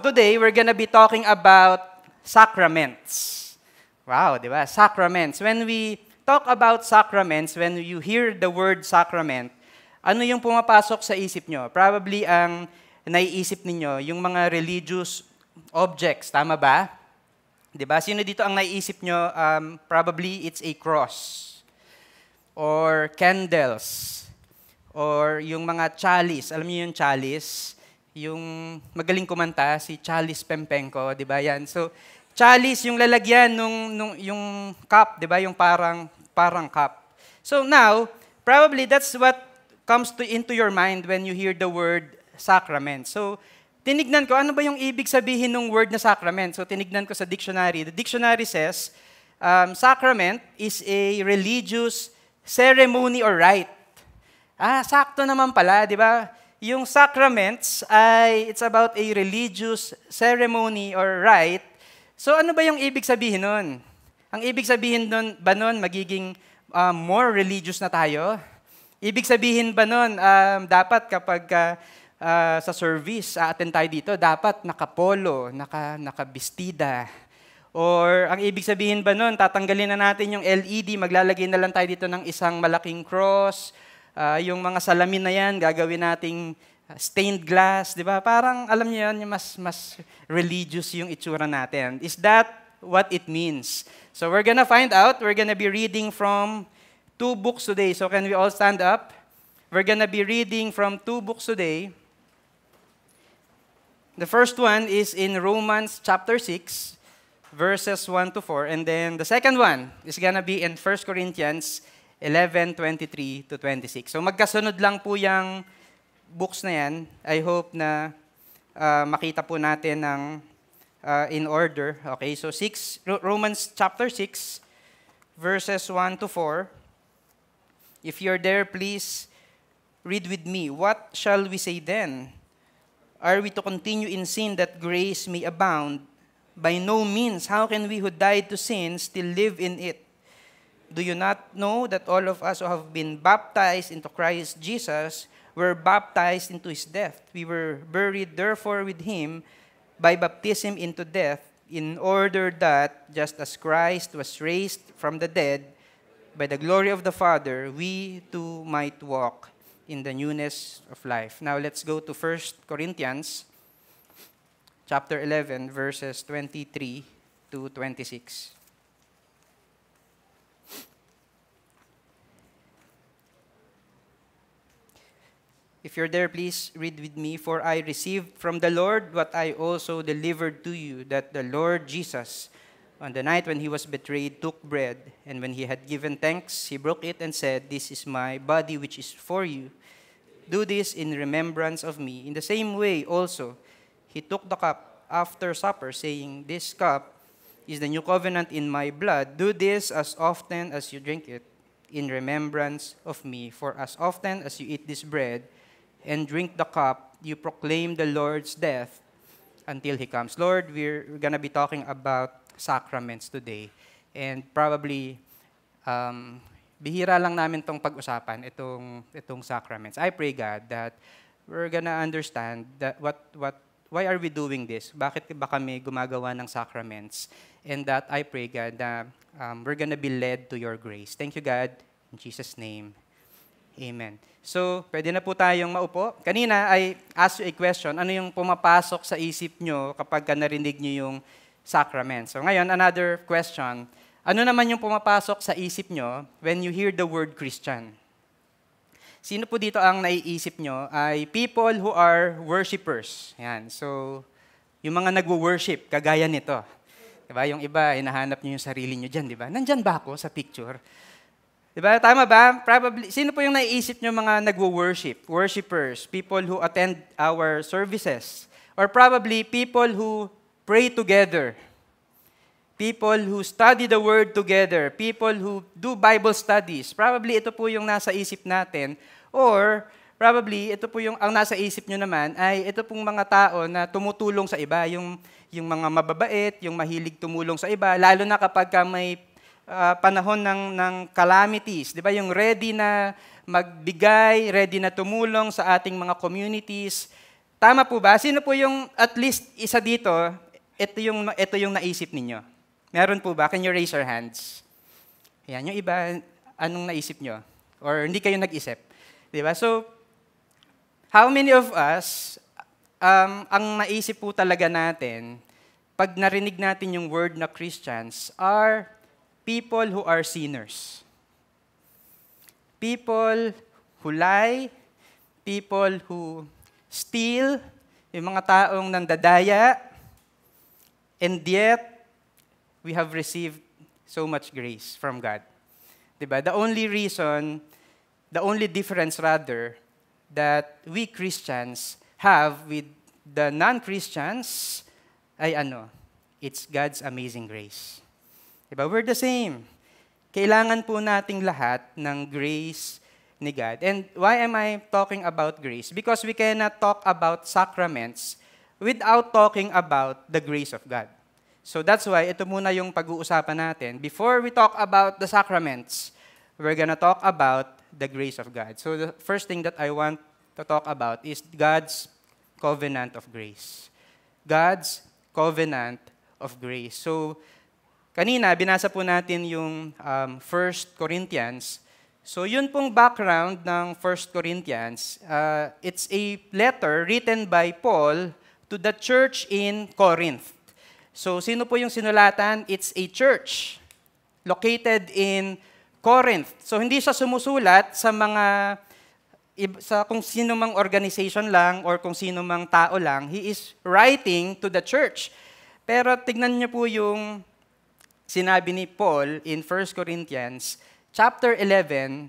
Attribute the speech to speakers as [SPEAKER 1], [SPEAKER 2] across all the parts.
[SPEAKER 1] today, we're going to be talking about sacraments. Wow, di ba? Sacraments. When we talk about sacraments, when you hear the word sacrament, ano yung pumapasok sa isip nyo? Probably ang naiisip ninyo, yung mga religious objects, tama ba? Di ba? Sino dito ang naiisip nyo? Um, probably it's a cross or candles or yung mga chalice. Alam niyo yung chalice? yung magaling kumanta, si Chalice Pempenko, di ba yan? So, chalice, yung lalagyan nung, nung yung cup, di ba? Yung parang, parang cup. So now, probably that's what comes to, into your mind when you hear the word sacrament. So, tinignan ko, ano ba yung ibig sabihin ng word na sacrament? So, tinignan ko sa dictionary. The dictionary says, um, sacrament is a religious ceremony or rite. Ah, sakto naman pala, di ba? yung sacraments ay it's about a religious ceremony or rite. So ano ba yung ibig sabihin nun? Ang ibig sabihin nun, ba nun magiging uh, more religious na tayo? Ibig sabihin ba nun, um, dapat kapag uh, uh, sa service, aaten tayo dito, dapat nakapolo, naka, nakabistida. Or ang ibig sabihin ba nun, tatanggalin na natin yung LED, maglalagay na lang tayo dito ng isang malaking cross, Uh, yung mga salamin na yan, gagawin nating ah, stained glass, di ba? Parang, alam niyo yan, mas, mas religious yung itsura natin. Is that what it means? So we're gonna find out. We're gonna be reading from two books today. So can we all stand up? We're gonna be reading from two books today. The first one is in Romans chapter 6, verses 1 to 4. And then the second one is gonna be in 1 Corinthians 11, 23 to 26. So magkasunod lang po yung books na yan. I hope na uh, makita po natin ng uh, ah, in order. Okay, so 6, Romans chapter 6, verses 1 to 4. If you're there, please read with me. What shall we say then? Are we to continue in sin that grace may abound? By no means. How can we who died to sin still live in it? Do you not know that all of us who have been baptized into Christ Jesus were baptized into his death? We were buried, therefore, with him by baptism into death, in order that, just as Christ was raised from the dead by the glory of the Father, we too might walk in the newness of life. Now let's go to 1 Corinthians chapter 11 verses 23 to 26. If you're there, please read with me. For I received from the Lord what I also delivered to you, that the Lord Jesus, on the night when he was betrayed, took bread, and when he had given thanks, he broke it and said, This is my body which is for you. Do this in remembrance of me. In the same way also, he took the cup after supper, saying, This cup is the new covenant in my blood. Do this as often as you drink it in remembrance of me. For as often as you eat this bread, and drink the cup, you proclaim the Lord's death until He comes. Lord, we're going to be talking about sacraments today. And probably, um, bihira lang namin tong pag-usapan, itong, itong sacraments. I pray, God, that we're gonna understand that what, what, why are we doing this? Bakit ba kami gumagawa ng sacraments? And that I pray, God, that um, we're gonna be led to your grace. Thank you, God. In Jesus' name, Amen. So, pwede na po tayong maupo. Kanina, I asked you a question. Ano yung pumapasok sa isip nyo kapag narinig nyo yung sacrament? So, ngayon, another question. Ano naman yung pumapasok sa isip nyo when you hear the word Christian? Sino po dito ang naiisip nyo ay people who are worshipers. Yan. So, yung mga nagwo-worship, kagaya nito. Diba? Yung iba, hinahanap nyo yung sarili nyo dyan, di ba? Nandyan ba ako sa picture? Diba? Tama ba? Probably, sino po yung naiisip nyo mga nagwo-worship? Worshippers, people who attend our services. Or probably people who pray together. People who study the Word together. People who do Bible studies. Probably ito po yung nasa isip natin. Or probably ito po yung ang nasa isip nyo naman ay ito pong mga tao na tumutulong sa iba. Yung, yung mga mababait, yung mahilig tumulong sa iba. Lalo na kapag may uh, panahon ng, ng calamities. Di ba? Yung ready na magbigay, ready na tumulong sa ating mga communities. Tama po ba? Sino po yung at least isa dito, ito yung, ito yung naisip ninyo? Meron po ba? Can you raise your hands? Ayan, yung iba, anong naisip nyo? Or hindi kayo nag-isip? Di ba? So, how many of us, um, ang naisip po talaga natin, pag narinig natin yung word na Christians, are people who are sinners. People who lie, people who steal, yung mga taong nandadaya, and yet, we have received so much grace from God. Diba? The only reason, the only difference rather, that we Christians have with the non-Christians ay ano, it's God's amazing grace. Diba? We're the same. Kailangan po nating lahat ng grace ni God. And why am I talking about grace? Because we cannot talk about sacraments without talking about the grace of God. So that's why ito muna yung pag-uusapan natin. Before we talk about the sacraments, we're gonna talk about the grace of God. So the first thing that I want to talk about is God's covenant of grace. God's covenant of grace. So Kanina, binasa po natin yung um, 1 Corinthians. So yun pong background ng 1 Corinthians. Uh, it's a letter written by Paul to the church in Corinth. So sino po yung sinulatan? It's a church located in Corinth. So hindi siya sumusulat sa mga sa kung sino mang organization lang or kung sino mang tao lang. He is writing to the church. Pero tignan niyo po yung sinabi ni Paul in 1 Corinthians chapter 11,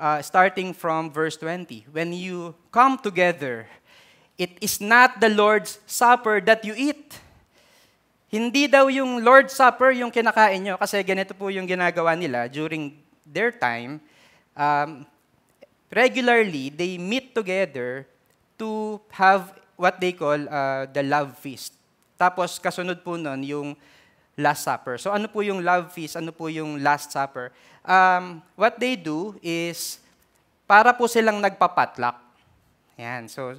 [SPEAKER 1] uh, starting from verse 20. When you come together, it is not the Lord's Supper that you eat. Hindi daw yung Lord's Supper yung kinakain nyo kasi ganito po yung ginagawa nila during their time. Um, regularly, they meet together to have what they call uh, the love feast. Tapos kasunod po nun yung Last Supper. So ano po yung love feast? Ano po yung Last Supper? Um, what they do is, para po silang nagpapatlak. Yan. So,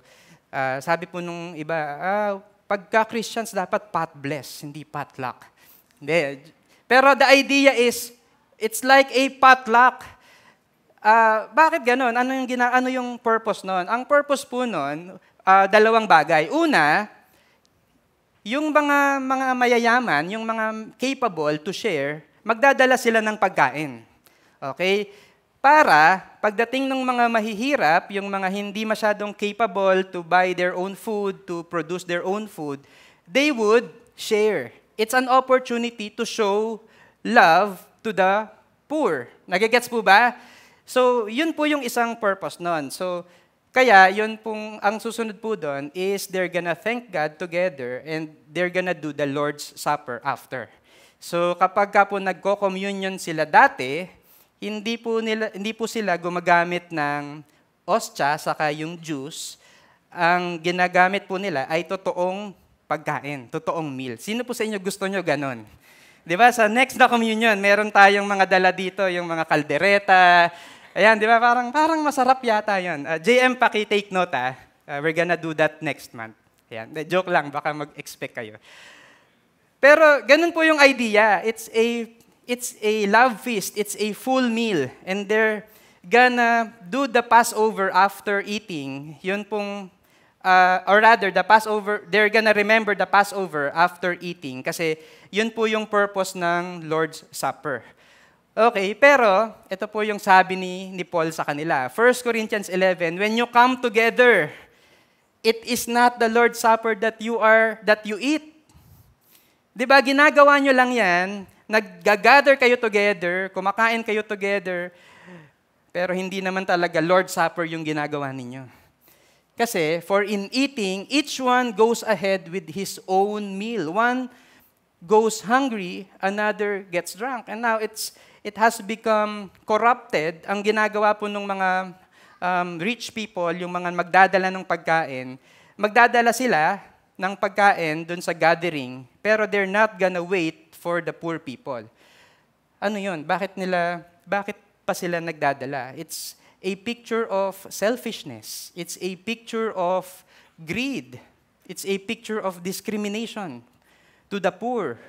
[SPEAKER 1] uh, sabi po nung iba, ah, pagka-Christians dapat pot bless, hindi potluck. Hindi. Pero the idea is, it's like a potluck. Uh, bakit ganon? Ano yung, gina, ano yung purpose nun? Ang purpose po nun, uh, dalawang bagay. Una, yung mga mga mayayaman, yung mga capable to share, magdadala sila ng pagkain. Okay? Para pagdating ng mga mahihirap, yung mga hindi masyadong capable to buy their own food, to produce their own food, they would share. It's an opportunity to show love to the poor. Nagigets po ba? So, yun po yung isang purpose nun. So, kaya yun pong, ang susunod po doon is they're gonna thank God together and they're gonna do the Lord's Supper after. So kapag ka po nagko-communion sila dati, hindi po, nila, hindi po sila gumagamit ng ostya saka yung juice. Ang ginagamit po nila ay totoong pagkain, totoong meal. Sino po sa inyo gusto nyo ganun? Di ba? Sa next na communion, meron tayong mga dala dito, yung mga kaldereta, Ayan, di ba? Parang, parang masarap yata yan. Uh, ah, JM Paki, take note ah. Uh, we're gonna do that next month. Ayan, joke lang, baka mag-expect kayo. Pero ganun po yung idea. It's a, it's a love feast. It's a full meal. And they're gonna do the Passover after eating. Yun pong uh, or rather, the Passover, they're gonna remember the Passover after eating kasi yun po yung purpose ng Lord's Supper. Okay, pero ito po yung sabi ni, ni Paul sa kanila. 1 Corinthians 11, When you come together, it is not the Lord's Supper that you are, that you eat. Di ba, ginagawa nyo lang yan, nag-gather kayo together, kumakain kayo together, pero hindi naman talaga Lord's Supper yung ginagawa ninyo. Kasi, for in eating, each one goes ahead with his own meal. One goes hungry, another gets drunk. And now it's, it has become corrupted. Ang ginagawa po ng mga um, rich people, yung mga magdadala ng pagkain, magdadala sila ng pagkain dun sa gathering, pero they're not gonna wait for the poor people. Ano yun? Bakit nila, bakit pa sila nagdadala? It's a picture of selfishness. It's a picture of greed. It's a picture of discrimination to the poor.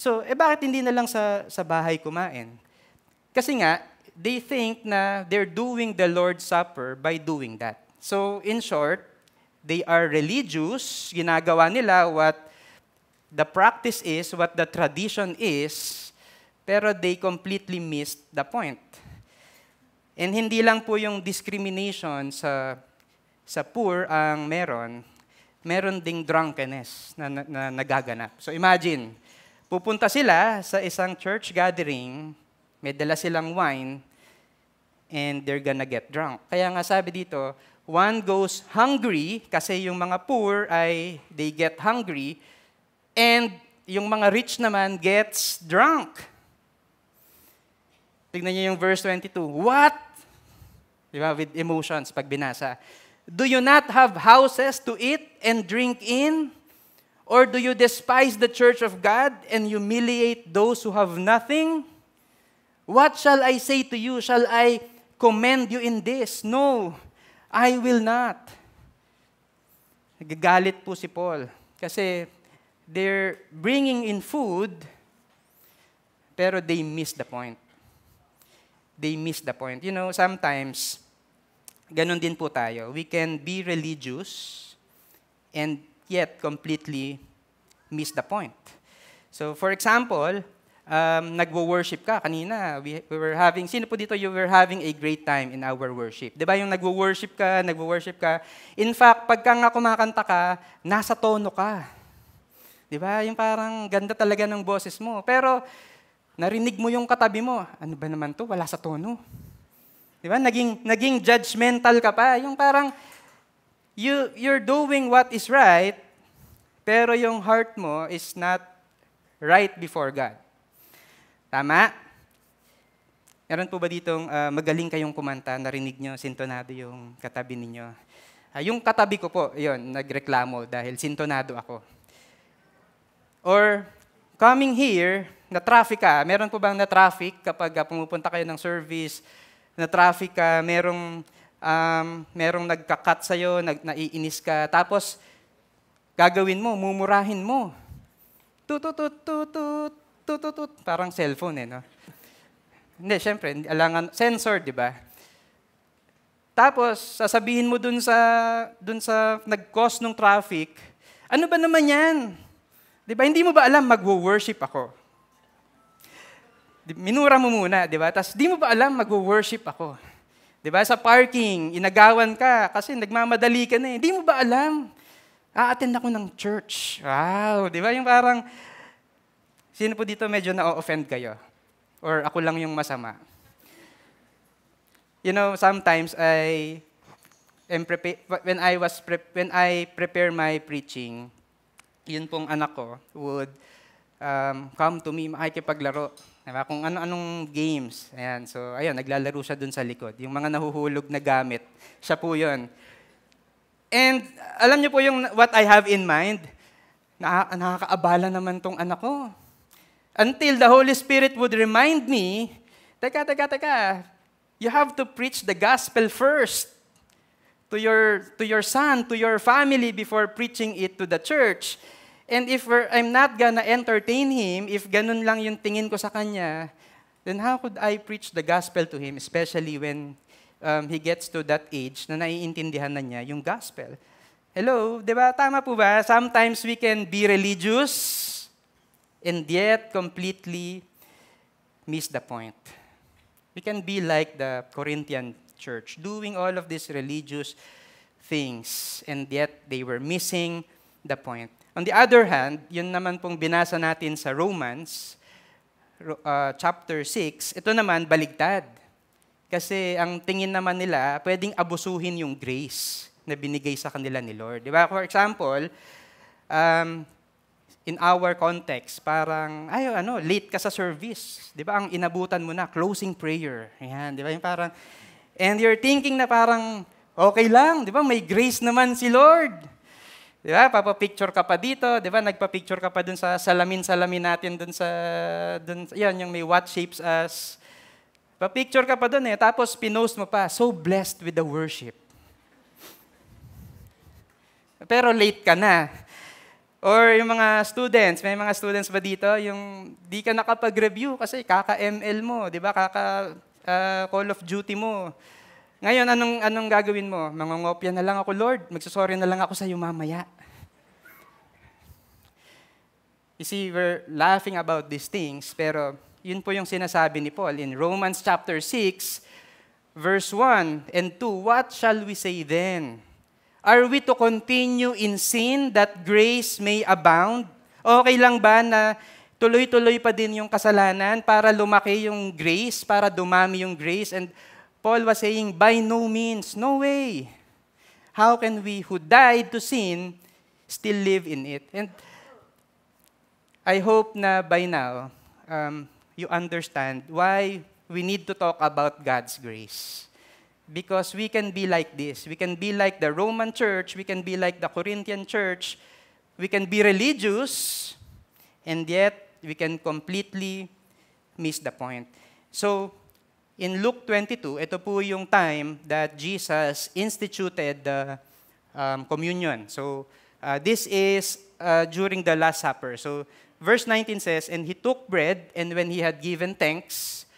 [SPEAKER 1] So, eh bakit hindi na lang sa, sa bahay kumain? Kasi nga, they think na they're doing the Lord's Supper by doing that. So, in short, they are religious. Ginagawa nila what the practice is, what the tradition is, pero they completely missed the point. And hindi lang po yung discrimination sa, sa poor ang meron, meron ding drunkenness na, na, na nagaganap. So imagine, Pupunta sila sa isang church gathering, may dala silang wine, and they're gonna get drunk. Kaya nga sabi dito, one goes hungry, kasi yung mga poor ay they get hungry, and yung mga rich naman gets drunk. Tignan niyo yung verse 22. What? Di ba? With emotions pag binasa. Do you not have houses to eat and drink in? Or do you despise the church of God and humiliate those who have nothing? What shall I say to you? Shall I commend you in this? No, I will not. Nagagalit po si Paul kasi they're bringing in food pero they miss the point. They miss the point. You know, sometimes ganun din po tayo. We can be religious and yet completely miss the point. So for example, um, nagwo-worship ka kanina, we, we were having, sino po dito, you were having a great time in our worship. Di ba yung nagwo-worship ka, nagwo-worship ka, in fact, pagka nga kumakanta ka, nasa tono ka. Di ba? Yung parang ganda talaga ng boses mo. Pero narinig mo yung katabi mo, ano ba naman to? Wala sa tono. Di ba? Naging, naging judgmental ka pa. Yung parang, you, you're doing what is right, pero yung heart mo is not right before God. Tama? Meron po ba ditong uh, magaling kayong kumanta, narinig nyo, sintonado yung katabi ninyo? Uh, yung katabi ko po, yon nagreklamo dahil sintonado ako. Or coming here, na-traffic ka, meron po bang na-traffic kapag ah, pumupunta kayo ng service, na-traffic ka, merong um, merong nagkakat sa'yo, nag, naiinis ka, tapos gagawin mo, mumurahin mo. Tutututututututut, tut, tut, parang cellphone eh, no? Hindi, syempre, alangan, sensor, di ba? Tapos, sasabihin mo dun sa, dun sa nag-cause ng traffic, ano ba naman yan? Di ba, hindi mo ba alam magwo-worship ako? Minura mo muna, di ba? Tapos, di mo ba alam magwo-worship ako? 'Di ba? Sa parking, inagawan ka kasi nagmamadali ka na eh. Hindi mo ba alam? a ako ng church. Wow, 'di ba? Yung parang sino po dito medyo na-offend kayo? Or ako lang yung masama? You know, sometimes I am prepa- when I was pre- when I prepare my preaching, yun pong anak ko would um, come to me, makikipaglaro. Diba? Kung ano-anong games. Ayan. So, ayun, naglalaro siya dun sa likod. Yung mga nahuhulog na gamit, siya po yun. And alam niyo po yung what I have in mind? Na, nakakaabala naman tong anak ko. Until the Holy Spirit would remind me, teka, teka, teka, you have to preach the gospel first to your, to your son, to your family before preaching it to the church. And if we're, I'm not gonna entertain him, if ganun lang yung tingin ko sa kanya, then how could I preach the gospel to him, especially when um, he gets to that age na naiintindihan na niya yung gospel? Hello, di ba? Tama po ba? Sometimes we can be religious and yet completely miss the point. We can be like the Corinthian church, doing all of these religious things, and yet they were missing the point. On the other hand, yun naman pong binasa natin sa Romans uh, chapter 6, ito naman baligtad. Kasi ang tingin naman nila, pwedeng abusuhin yung grace na binigay sa kanila ni Lord. Di ba? For example, um, in our context, parang, ay, ano, late ka sa service. Di ba? Ang inabutan mo na, closing prayer. Ayan, di ba? Yung parang, and you're thinking na parang, okay lang, di ba? May grace naman si Lord. Di ba? Papapicture ka pa dito, di ba? Nagpa-picture ka pa dun sa salamin-salamin natin dun sa, dun, yan, yung may what shapes us. Papicture ka pa dun eh, tapos pinost mo pa, so blessed with the worship. Pero late ka na. Or yung mga students, may mga students ba dito, yung di ka nakapag-review kasi kaka-ML mo, di ba? Kaka uh, Call of Duty mo. Ngayon, anong, anong gagawin mo? Mangongopya na lang ako, Lord. Magsasorry na lang ako sa iyo mamaya. You see, we're laughing about these things, pero yun po yung sinasabi ni Paul in Romans chapter 6, verse 1 and 2. What shall we say then? Are we to continue in sin that grace may abound? Okay lang ba na tuloy-tuloy pa din yung kasalanan para lumaki yung grace, para dumami yung grace and Paul was saying, by no means, no way. How can we who died to sin still live in it? And I hope na by now, um, you understand why we need to talk about God's grace. Because we can be like this. We can be like the Roman church. We can be like the Corinthian church. We can be religious, and yet we can completely miss the point. So, in Luke 22, ito po yung time that Jesus instituted the um, communion. So, uh, this is uh, during the Last Supper. So, verse 19 says, And he took bread, and when he had given thanks,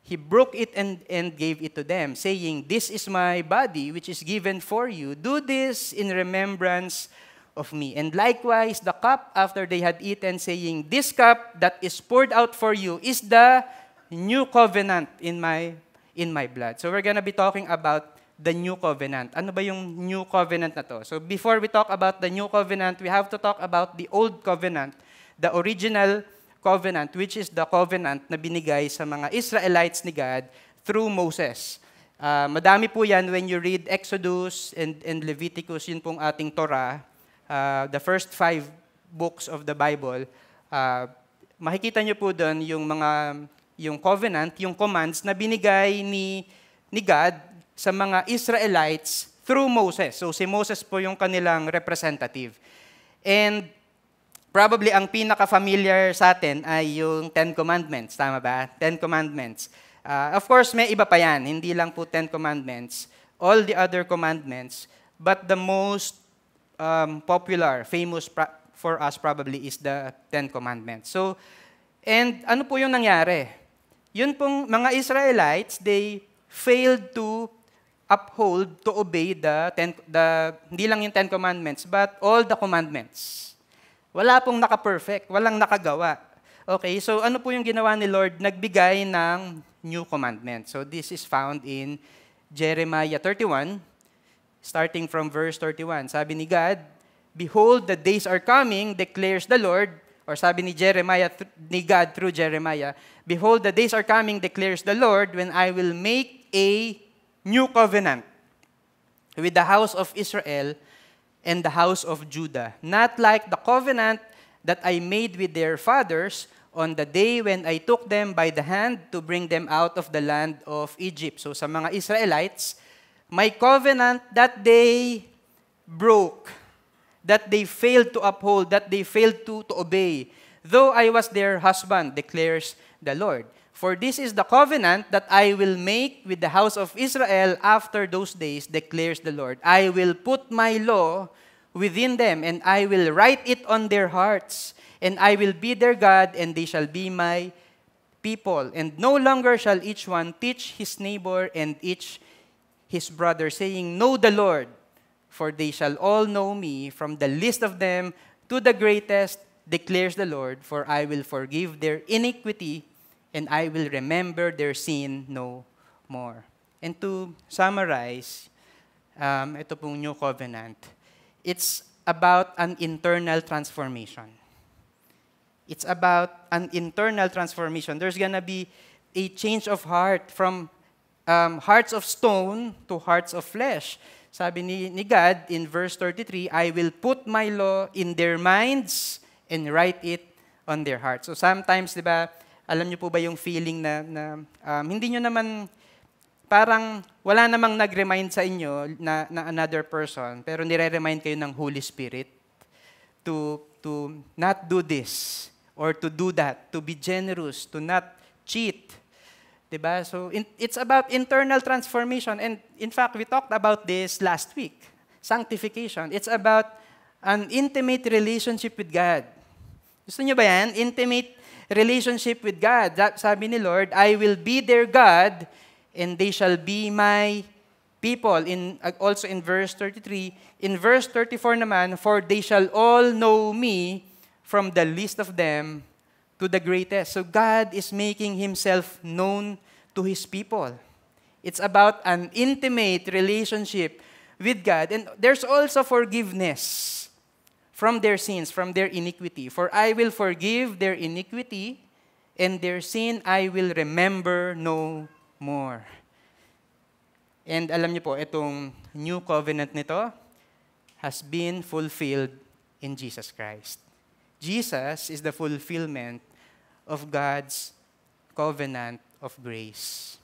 [SPEAKER 1] he broke it and, and gave it to them, saying, This is my body, which is given for you. Do this in remembrance of me. And likewise, the cup after they had eaten, saying, This cup that is poured out for you is the new covenant in my in my blood. So we're gonna be talking about the new covenant. Ano ba yung new covenant na to? So before we talk about the new covenant, we have to talk about the old covenant, the original covenant, which is the covenant na binigay sa mga Israelites ni God through Moses. Uh, madami po yan when you read Exodus and, and Leviticus, yun pong ating Torah, uh, the first five books of the Bible, uh, makikita nyo po doon yung mga yung covenant, yung commands na binigay ni, ni God sa mga Israelites through Moses. So si Moses po yung kanilang representative. And probably ang pinaka-familiar sa atin ay yung Ten Commandments. Tama ba? Ten Commandments. Uh, of course, may iba pa yan. Hindi lang po Ten Commandments. All the other commandments. But the most um, popular, famous pra- for us probably is the Ten Commandments. So, and ano po yung nangyari? yun pong mga Israelites, they failed to uphold, to obey the, ten, the hindi lang yung Ten Commandments, but all the commandments. Wala pong naka-perfect, walang nakagawa. Okay, so ano po yung ginawa ni Lord? Nagbigay ng new commandment. So this is found in Jeremiah 31, starting from verse 31. Sabi ni God, Behold, the days are coming, declares the Lord, Or sabi ni Jeremiah, ni God through Jeremiah, Behold, the days are coming, declares the Lord, when I will make a new covenant with the house of Israel and the house of Judah, not like the covenant that I made with their fathers on the day when I took them by the hand to bring them out of the land of Egypt. So sa mga Israelites, my covenant that day broke that they failed to uphold, that they failed to, to obey, though I was their husband, declares the Lord. For this is the covenant that I will make with the house of Israel after those days, declares the Lord. I will put my law within them, and I will write it on their hearts, and I will be their God, and they shall be my people. And no longer shall each one teach his neighbor and each his brother, saying, Know the Lord for they shall all know me, from the least of them to the greatest, declares the Lord, for I will forgive their iniquity and I will remember their sin no more. And to summarize, um, ito pong New Covenant, it's about an internal transformation. It's about an internal transformation. There's going to be a change of heart from um, hearts of stone to hearts of flesh. Sabi ni, ni God in verse 33, I will put my law in their minds and write it on their hearts. So sometimes, di ba, alam niyo po ba yung feeling na, na um, hindi niyo naman, parang wala namang nag-remind sa inyo na, na another person, pero nire-remind kayo ng Holy Spirit to, to not do this or to do that, to be generous, to not cheat, Diba? So in, it's about internal transformation. And in fact, we talked about this last week. Sanctification. It's about an intimate relationship with God. Gusto nyo ba yan? Intimate relationship with God. That, Sabi ni Lord, I will be their God and they shall be my people. In, uh, also in verse 33, in verse 34 naman, for they shall all know me from the least of them to the greatest. So God is making himself known to his people. It's about an intimate relationship with God. And there's also forgiveness from their sins, from their iniquity. For I will forgive their iniquity, and their sin I will remember no more. And alam niyo po, itong new covenant nito has been fulfilled in Jesus Christ. Jesus is the fulfillment of God's covenant of grace.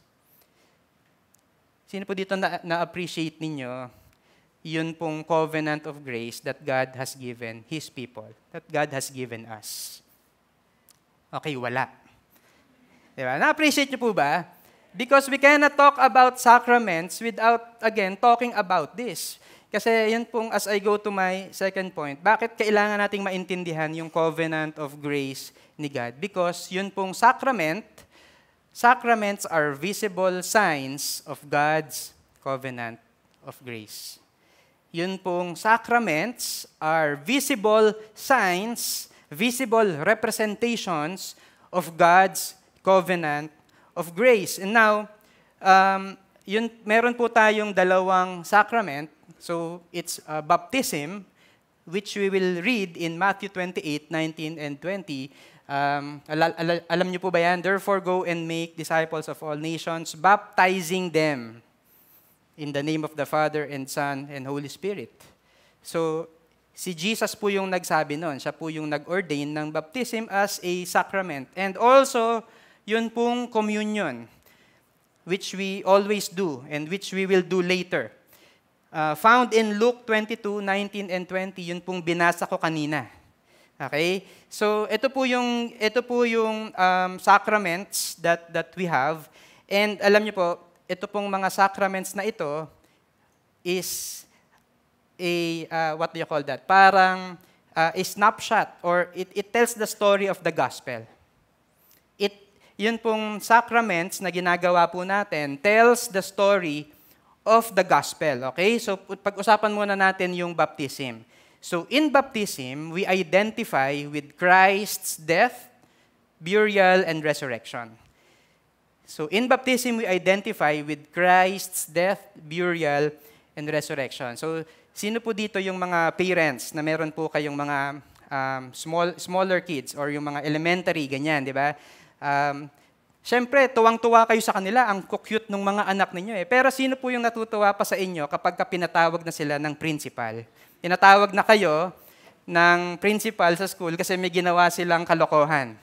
[SPEAKER 1] Sino po dito na- na-appreciate ninyo yun pong covenant of grace that God has given His people, that God has given us? Okay, wala. Diba? Na-appreciate nyo po ba? Because we cannot talk about sacraments without, again, talking about this. Kasi yan pong as I go to my second point, bakit kailangan nating maintindihan yung covenant of grace ni God? Because yun pong sacrament, sacraments are visible signs of God's covenant of grace. Yun pong sacraments are visible signs, visible representations of God's covenant of grace. And now, um, yun, meron po tayong dalawang sacrament So it's uh, baptism, which we will read in Matthew 28, 19 and 20. Um, al- al- alam niyo po ba yan? Therefore, go and make disciples of all nations, baptizing them in the name of the Father and Son and Holy Spirit. So, si Jesus po yung nagsabi noon. Siya po yung nag-ordain ng baptism as a sacrament. And also, yun pong communion, which we always do and which we will do later uh, found in Luke 22, 19 and 20, yun pong binasa ko kanina. Okay? So ito po yung ito po yung um, sacraments that that we have and alam niyo po, ito pong mga sacraments na ito is a uh, what do you call that? Parang uh, a snapshot or it it tells the story of the gospel. It yun pong sacraments na ginagawa po natin tells the story of the gospel. Okay? So pag-usapan muna natin yung baptism. So in baptism, we identify with Christ's death, burial, and resurrection. So in baptism, we identify with Christ's death, burial, and resurrection. So sino po dito yung mga parents na meron po kayong mga um, small, smaller kids or yung mga elementary, ganyan, di ba? Um, Siyempre, tuwang-tuwa kayo sa kanila, ang cute ng mga anak ninyo eh. Pero sino po yung natutuwa pa sa inyo kapag ka pinatawag na sila ng principal? Pinatawag na kayo ng principal sa school kasi may ginawa silang kalokohan.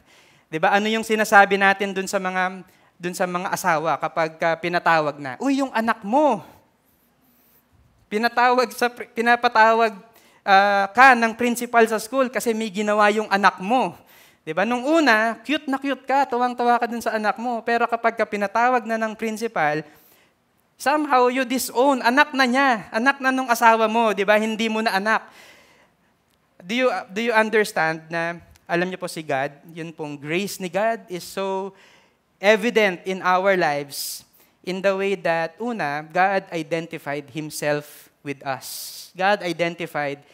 [SPEAKER 1] 'Di ba? Ano yung sinasabi natin dun sa mga dun sa mga asawa kapag uh, pinatawag na? Uy, yung anak mo. Pinatawag sa pinapatawag uh, ka ng principal sa school kasi may ginawa yung anak mo. Diba? Nung una, cute na cute ka, tuwang-tuwa ka dun sa anak mo. Pero kapag ka pinatawag na ng principal, somehow you disown. Anak na niya. Anak na nung asawa mo. Diba? Hindi mo na anak. Do you, do you understand na, alam niyo po si God, yun pong grace ni God is so evident in our lives in the way that, una, God identified Himself with us. God identified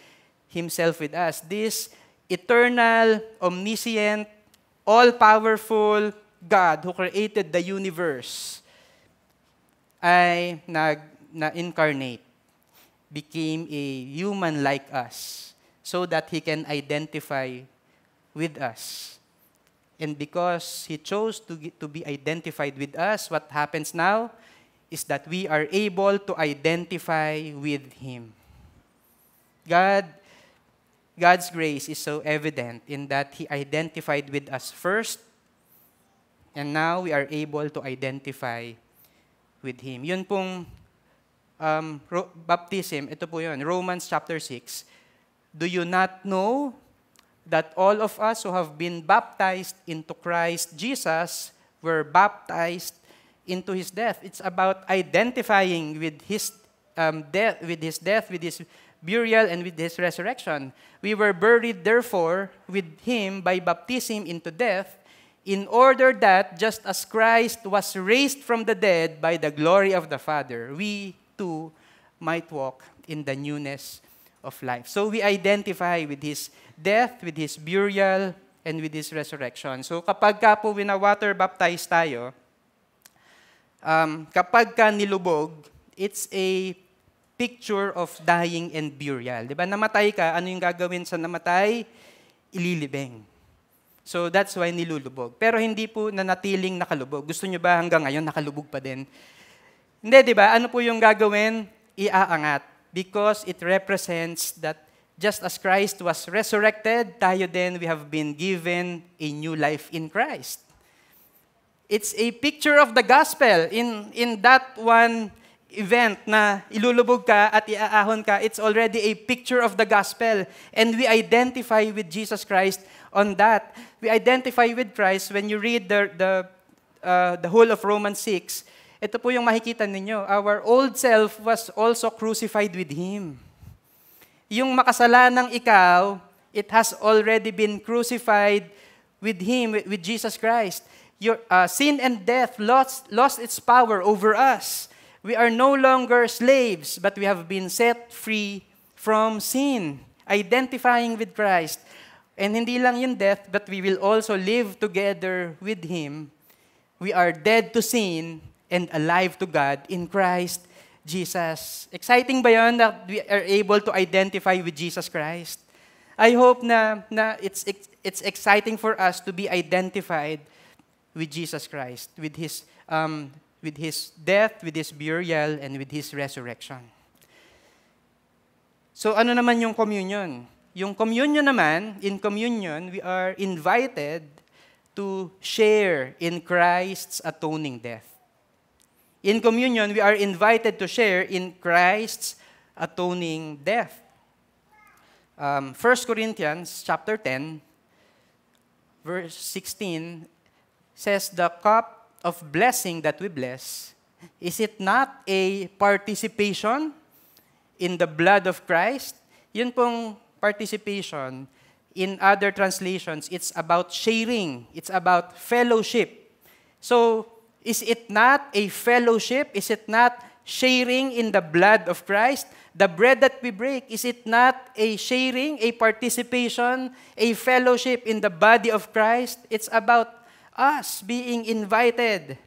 [SPEAKER 1] Himself with us. This eternal, omniscient, all-powerful God who created the universe ay nag, na-incarnate, became a human like us so that He can identify with us. And because He chose to, to be identified with us, what happens now is that we are able to identify with Him. God God's grace is so evident in that He identified with us first, and now we are able to identify with Him. Yun pong um, baptism, ito po yun, Romans chapter 6. Do you not know that all of us who have been baptized into Christ Jesus were baptized into His death? It's about identifying with His um, death, with His death, with His burial, and with his resurrection. We were buried, therefore, with him by baptism into death, in order that, just as Christ was raised from the dead by the glory of the Father, we too might walk in the newness of life. So we identify with his death, with his burial, and with his resurrection. So kapag ka po winawater water baptize tayo, um, kapag ka nilubog, it's a picture of dying and burial. Di ba? Namatay ka, ano yung gagawin sa namatay? Ililibing. So that's why nilulubog. Pero hindi po nanatiling nakalubog. Gusto nyo ba hanggang ngayon nakalubog pa din? Hindi, di ba? Ano po yung gagawin? Iaangat. Because it represents that just as Christ was resurrected, tayo din, we have been given a new life in Christ. It's a picture of the gospel. In, in that one event na ilulubog ka at iaahon ka, it's already a picture of the gospel. And we identify with Jesus Christ on that. We identify with Christ when you read the, the, uh, the whole of Romans 6. Ito po yung makikita ninyo. Our old self was also crucified with Him. Yung makasalanang ikaw, it has already been crucified with Him, with, Jesus Christ. Your uh, sin and death lost, lost its power over us. we are no longer slaves, but we have been set free from sin, identifying with Christ. And hindi lang yung death, but we will also live together with Him. We are dead to sin and alive to God in Christ Jesus. Exciting ba yun that we are able to identify with Jesus Christ? I hope na, na it's, it's, it's exciting for us to be identified with Jesus Christ, with His um, with his death, with his burial, and with his resurrection. So ano naman yung communion? Yung communion naman, in communion, we are invited to share in Christ's atoning death. In communion, we are invited to share in Christ's atoning death. Um, 1 Corinthians chapter 10, verse 16 says, The cup of blessing that we bless, is it not a participation in the blood of Christ? Yun pong participation, in other translations, it's about sharing, it's about fellowship. So, is it not a fellowship? Is it not sharing in the blood of Christ? The bread that we break, is it not a sharing, a participation, a fellowship in the body of Christ? It's about us being invited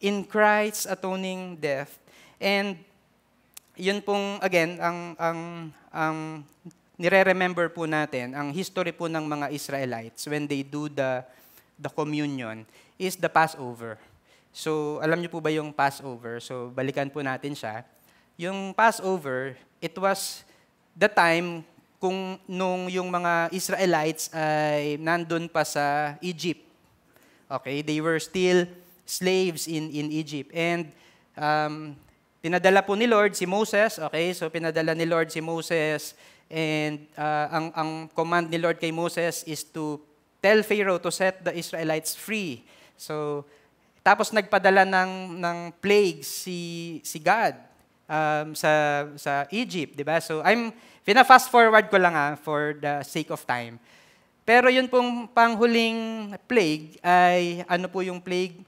[SPEAKER 1] in Christ's atoning death. And yun pong, again, ang, ang, ang nire-remember po natin, ang history po ng mga Israelites when they do the, the communion is the Passover. So, alam niyo po ba yung Passover? So, balikan po natin siya. Yung Passover, it was the time kung nung yung mga Israelites ay nandun pa sa Egypt. Okay, they were still slaves in, in Egypt. And um, pinadala po ni Lord si Moses, okay? So pinadala ni Lord si Moses and uh, ang, ang command ni Lord kay Moses is to tell Pharaoh to set the Israelites free. So tapos nagpadala ng ng plagues si si God um, sa sa Egypt, 'di ba? So I'm fina fast forward ko lang ah for the sake of time. Pero yun pong panghuling plague ay ano po yung plague?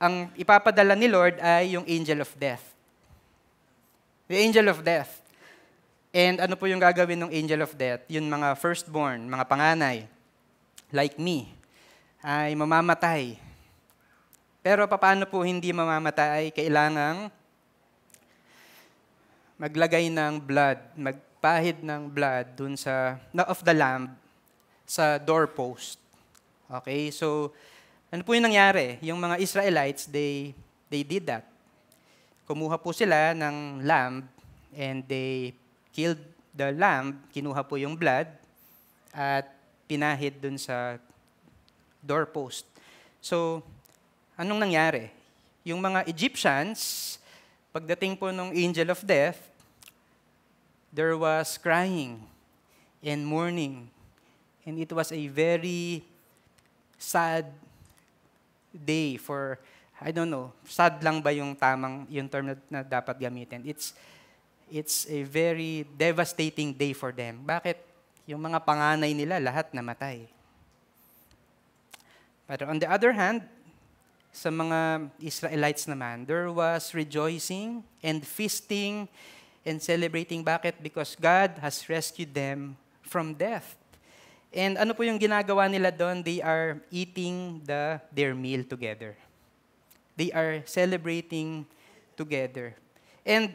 [SPEAKER 1] Ang ipapadala ni Lord ay yung angel of death. The angel of death. And ano po yung gagawin ng angel of death? Yun mga firstborn, mga panganay, like me, ay mamamatay. Pero paano po hindi mamamatay? Kailangang maglagay ng blood, magpahid ng blood dun sa, of the lamb sa doorpost. Okay, so ano po yung nangyari? Yung mga Israelites, they, they did that. Kumuha po sila ng lamb and they killed the lamb, kinuha po yung blood at pinahid dun sa doorpost. So, anong nangyari? Yung mga Egyptians, pagdating po ng angel of death, there was crying and mourning And it was a very sad day for, I don't know, sad lang ba yung tamang, yung term na, na dapat gamitin. It's, it's a very devastating day for them. Bakit? Yung mga panganay nila, lahat namatay. But on the other hand, sa mga Israelites naman, there was rejoicing and feasting and celebrating. Bakit? Because God has rescued them from death. And ano po yung ginagawa nila doon? They are eating the, their meal together. They are celebrating together. And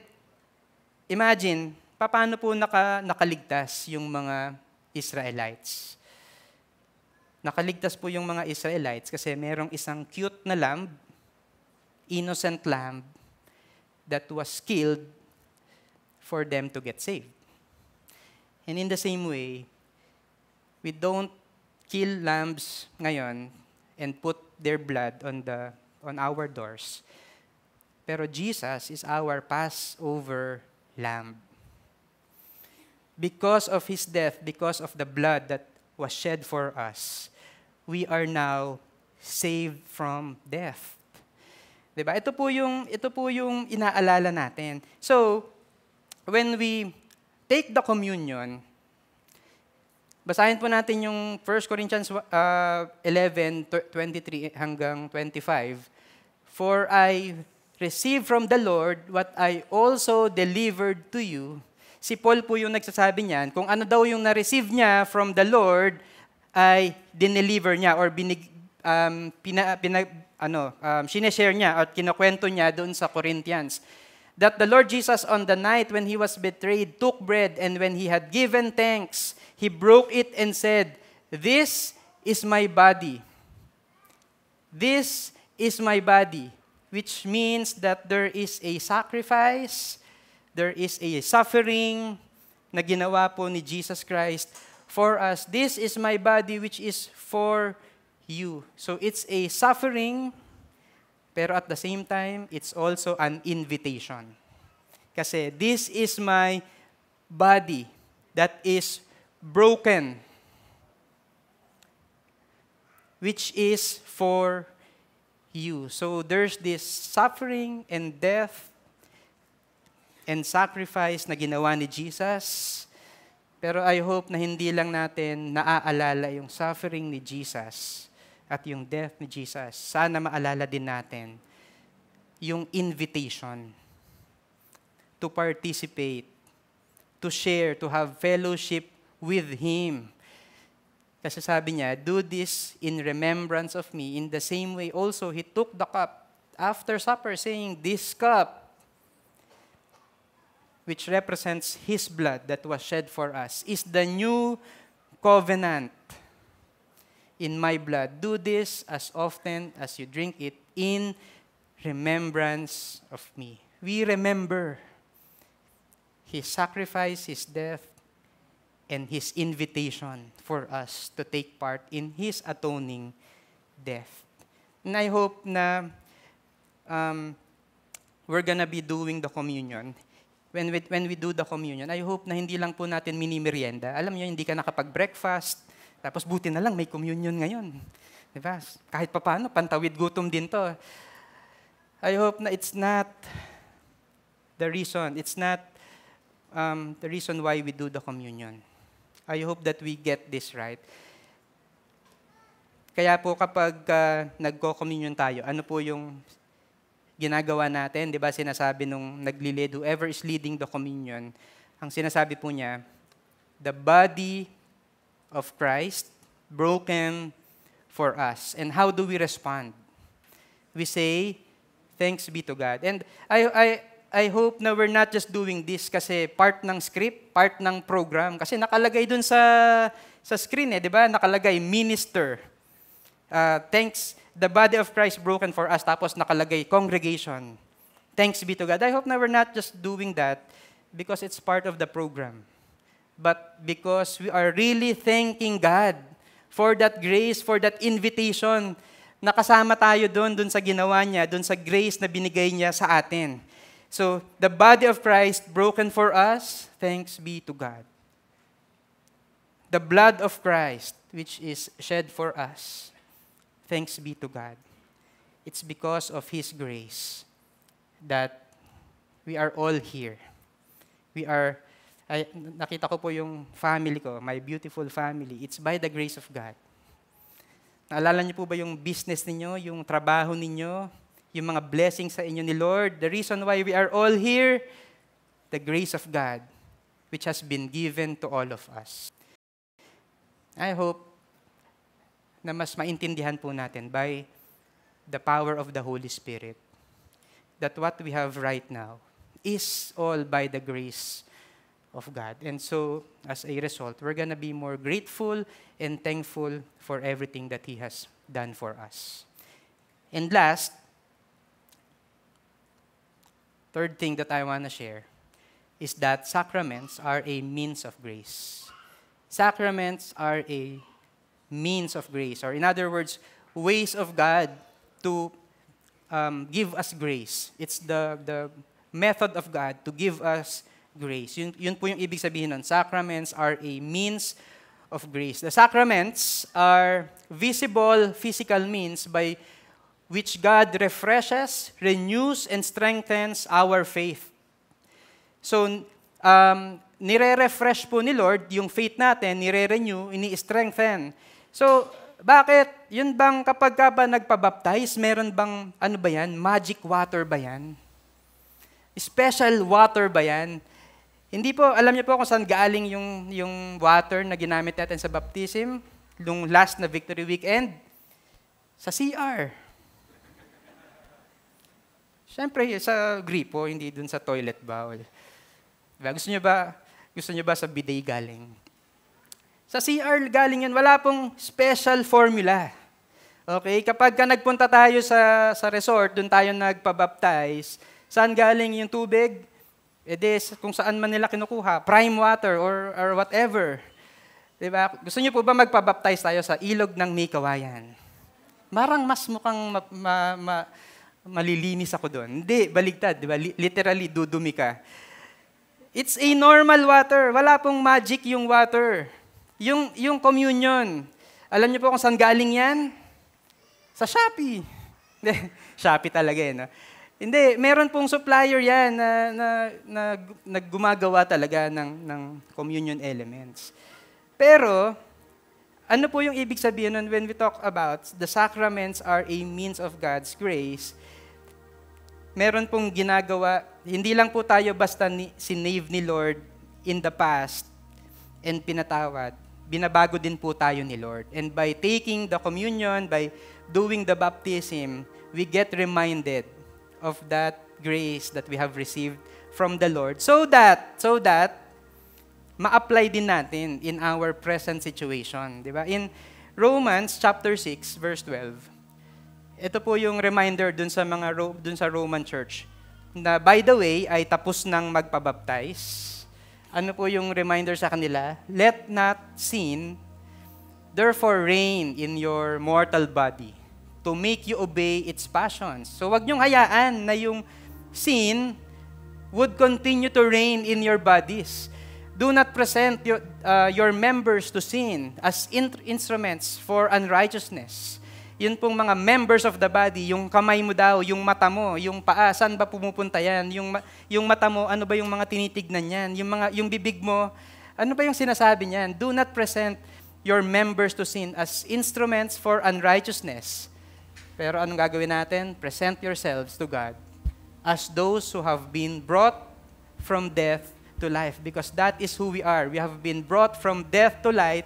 [SPEAKER 1] imagine, paano po naka, nakaligtas yung mga Israelites? Nakaligtas po yung mga Israelites kasi merong isang cute na lamb, innocent lamb, that was killed for them to get saved. And in the same way, we don't kill lambs ngayon and put their blood on, the, on our doors. Pero Jesus is our Passover lamb. Because of his death, because of the blood that was shed for us, we are now saved from death. 'Di ba? Ito po yung ito po yung inaalala natin. So, when we take the communion, Basahin po natin yung 1 Corinthians uh, 11, 23 hanggang 25. For I received from the Lord what I also delivered to you. Si Paul po yung nagsasabi niyan. Kung ano daw yung na-receive niya from the Lord, ay dineliver niya or binig, um, pina, pina, ano, um, sineshare niya at kinukwento niya doon sa Corinthians that the Lord Jesus on the night when he was betrayed took bread and when he had given thanks, he broke it and said, This is my body. This is my body, which means that there is a sacrifice, there is a suffering na ginawa po ni Jesus Christ for us. This is my body which is for you. So it's a suffering pero at the same time, it's also an invitation. Kasi this is my body that is broken, which is for you. So there's this suffering and death and sacrifice na ginawa ni Jesus. Pero I hope na hindi lang natin naaalala yung suffering ni Jesus at yung death ni Jesus, sana maalala din natin yung invitation to participate, to share, to have fellowship with Him. Kasi sabi niya, do this in remembrance of me. In the same way also, He took the cup after supper, saying, this cup, which represents His blood that was shed for us, is the new covenant in my blood. Do this as often as you drink it in remembrance of me. We remember His sacrifice, His death, and His invitation for us to take part in His atoning death. And I hope na um, we're gonna be doing the communion. When we, when we do the communion, I hope na hindi lang po natin mini-merienda. Alam nyo, hindi ka nakapag-breakfast, tapos buti na lang may communion ngayon. Di ba? Kahit papano, pantawid gutom din to. I hope na it's not the reason. It's not um, the reason why we do the communion. I hope that we get this right. Kaya po kapag uh, nagko-communion tayo, ano po yung ginagawa natin? Di ba sinasabi nung naglilid, whoever is leading the communion, ang sinasabi po niya, the body of Christ broken for us. And how do we respond? We say, thanks be to God. And I, I, I hope na we're not just doing this kasi part ng script, part ng program. Kasi nakalagay dun sa, sa screen eh, di ba? Nakalagay, minister. Uh, thanks, the body of Christ broken for us. Tapos nakalagay, congregation. Thanks be to God. I hope na we're not just doing that because it's part of the program but because we are really thanking God for that grace, for that invitation nakasama tayo doon, doon sa ginawa niya, doon sa grace na binigay niya sa atin. So, the body of Christ broken for us, thanks be to God. The blood of Christ, which is shed for us, thanks be to God. It's because of His grace that we are all here. We are ay, nakita ko po yung family ko, my beautiful family. It's by the grace of God. Naalala niyo po ba yung business ninyo, yung trabaho ninyo, yung mga blessings sa inyo ni Lord? The reason why we are all here, the grace of God, which has been given to all of us. I hope na mas maintindihan po natin by the power of the Holy Spirit that what we have right now is all by the grace of of God. And so, as a result, we're going to be more grateful and thankful for everything that He has done for us. And last, third thing that I want to share is that sacraments are a means of grace. Sacraments are a means of grace, or in other words, ways of God to um, give us grace. It's the, the method of God to give us grace. Yun, yun po yung ibig sabihin nun. Sacraments are a means of grace. The sacraments are visible physical means by which God refreshes, renews, and strengthens our faith. So, um, nire-refresh po ni Lord yung faith natin, nire-renew, ini-strengthen. So, bakit? Yun bang kapag ka ba nagpabaptize, meron bang, ano ba yan? Magic water ba yan? Special water ba yan? Hindi po, alam niyo po kung saan galing yung, yung water na ginamit natin sa baptism, nung last na victory weekend? Sa CR. Siyempre, sa gripo, hindi dun sa toilet bowl. Diba? Gusto niyo ba, gusto niyo ba sa bidet galing? Sa CR galing yun, wala pong special formula. Okay, kapag ka nagpunta tayo sa, sa resort, doon tayo nagpabaptize, saan galing yung tubig? E kung saan man nila kinukuha, prime water or, or whatever. Diba? Gusto niyo po ba magpabaptize tayo sa ilog ng Mikawayan? Marang mas mukhang ma, ma, ma, malilinis ako doon. Hindi, baligtad. Diba? Literally, dudumi ka. It's a normal water. Wala pong magic yung water. Yung, yung communion. Alam niyo po kung saan galing yan? Sa Shopee. Shopee talaga eh, no? Hindi, meron pong supplier yan na, na, na, na gumagawa talaga ng, ng communion elements. Pero, ano po yung ibig sabihin nun when we talk about the sacraments are a means of God's grace, meron pong ginagawa, hindi lang po tayo basta ni, sinave ni Lord in the past and pinatawad, binabago din po tayo ni Lord. And by taking the communion, by doing the baptism, we get reminded of that grace that we have received from the Lord so that so that ma-apply din natin in our present situation, 'di ba? In Romans chapter 6 verse 12. Ito po yung reminder dun sa mga dun sa Roman church na by the way ay tapos nang magpabaptize. Ano po yung reminder sa kanila? Let not sin therefore reign in your mortal body to make you obey its passions. So wag niyong hayaan na yung sin would continue to reign in your bodies. Do not present your, uh, your members to sin as in- instruments for unrighteousness. Yun pong mga members of the body, yung kamay mo daw, yung mata mo, yung paa, saan ba pumupunta yan? Yung, yung mata mo, ano ba yung mga tinitignan yan? Yung, mga, yung bibig mo, ano ba yung sinasabi niyan? Do not present your members to sin as instruments for unrighteousness pero anong gagawin natin? Present yourselves to God as those who have been brought from death to life because that is who we are. We have been brought from death to light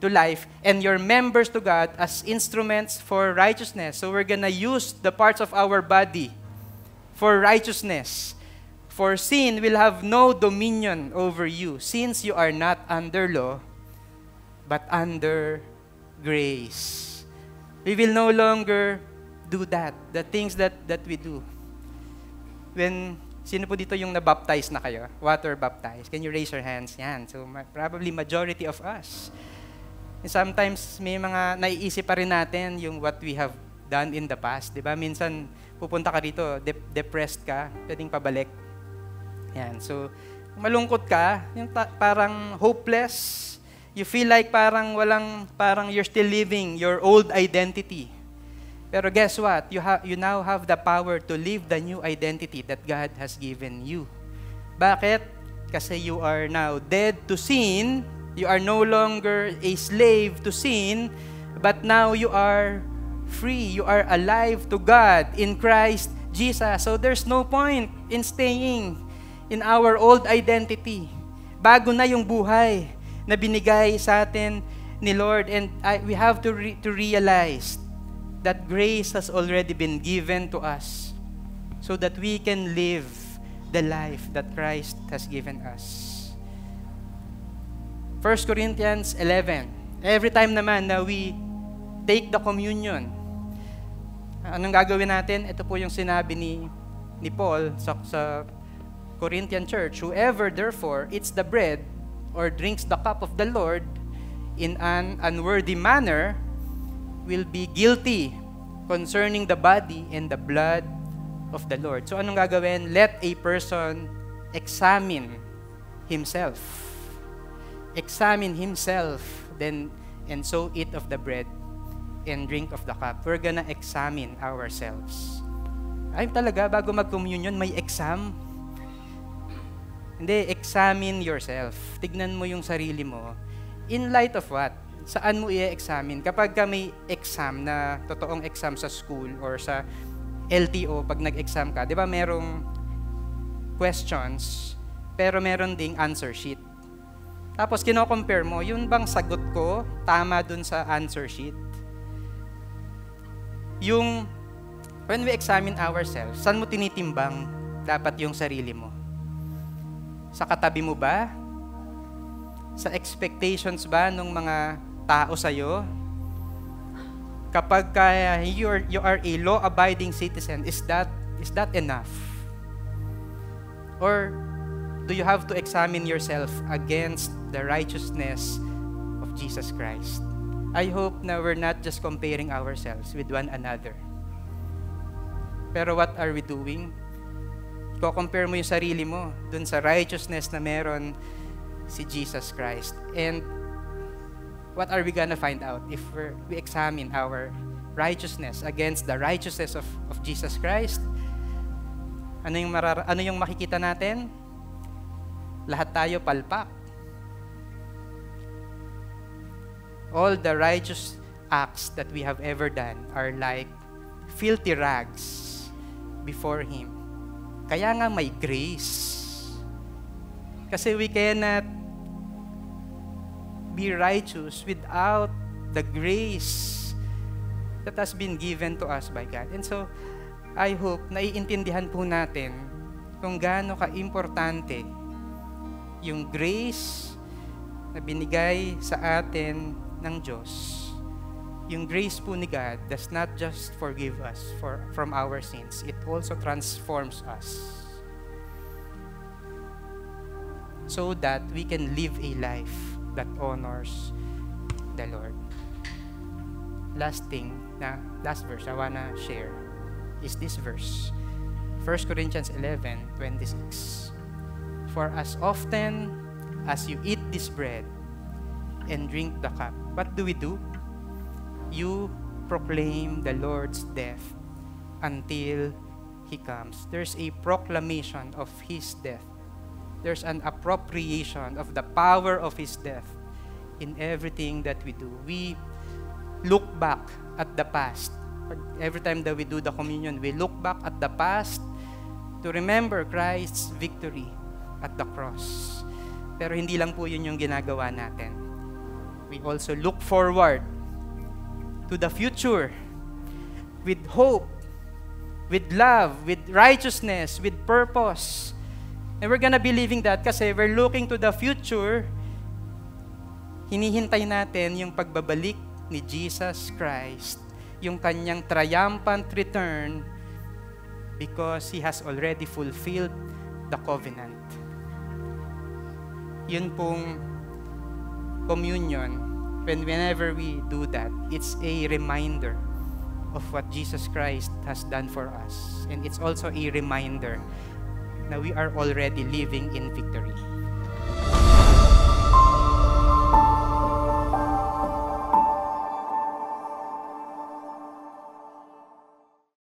[SPEAKER 1] to life and your members to God as instruments for righteousness. So we're going to use the parts of our body for righteousness. For sin will have no dominion over you since you are not under law but under grace. We will no longer do that, the things that, that we do. When, sino po dito yung nabaptize na kayo? Water baptized. Can you raise your hands? Yan. So, probably majority of us. And sometimes, may mga naiisip pa rin natin yung what we have done in the past. Diba? Minsan, pupunta ka dito, de- depressed ka, pwedeng pabalik. Yan. So, malungkot ka, yung ta- parang hopeless, you feel like parang walang, parang you're still living your old identity. Pero guess what? You, ha- you now have the power to live the new identity that God has given you. Bakit? Kasi you are now dead to sin. You are no longer a slave to sin. But now you are free. You are alive to God in Christ Jesus. So there's no point in staying in our old identity. Bago na yung buhay na binigay sa atin ni Lord. And I, we have to, re- to realize that grace has already been given to us so that we can live the life that Christ has given us. 1 Corinthians 11. Every time naman na we take the communion, anong gagawin natin? Ito po yung sinabi ni, ni Paul sa, sa Corinthian church. Whoever therefore eats the bread or drinks the cup of the Lord in an unworthy manner will be guilty concerning the body and the blood of the Lord. So anong gagawin? Let a person examine himself. Examine himself then and so eat of the bread and drink of the cup. We're gonna examine ourselves. Ay talaga, bago mag-communion, may exam. Hindi, examine yourself. Tignan mo yung sarili mo. In light of what? saan mo i-examine? Kapag ka may exam na totoong exam sa school or sa LTO, pag nag-exam ka, di ba merong questions, pero meron ding answer sheet. Tapos kino-compare mo, yun bang sagot ko tama dun sa answer sheet? Yung, when we examine ourselves, saan mo tinitimbang dapat yung sarili mo? Sa katabi mo ba? Sa expectations ba nung mga tao sa iyo kapag uh, you, are, you are a law-abiding citizen, is that, is that enough? Or do you have to examine yourself against the righteousness of Jesus Christ? I hope na we're not just comparing ourselves with one another. Pero what are we doing? Ko-compare mo yung sarili mo dun sa righteousness na meron si Jesus Christ. And what are we going to find out if we examine our righteousness against the righteousness of, of Jesus Christ? Ano yung, marar- ano yung makikita natin? Lahat tayo palpak. All the righteous acts that we have ever done are like filthy rags before Him. Kaya nga may grace. Kasi we cannot be righteous without the grace that has been given to us by God. And so, I hope naiintindihan po natin kung gaano ka-importante yung grace na binigay sa atin ng Diyos. Yung grace po ni God does not just forgive us for, from our sins, it also transforms us so that we can live a life that honors the Lord. Last thing, na last verse I wanna share is this verse. 1 Corinthians 11, 26. For as often as you eat this bread and drink the cup, what do we do? You proclaim the Lord's death until He comes. There's a proclamation of His death there's an appropriation of the power of His death in everything that we do. We look back at the past. Every time that we do the communion, we look back at the past to remember Christ's victory at the cross. Pero hindi lang po yun yung ginagawa natin. We also look forward to the future with hope, with love, with righteousness, with purpose, And we're gonna be living that kasi we're looking to the future. Hinihintay natin yung pagbabalik ni Jesus Christ, yung kanyang triumphant return because He has already fulfilled the covenant. Yun pong communion, when whenever we do that, it's a reminder of what Jesus Christ has done for us. And it's also a reminder na we are already living in victory.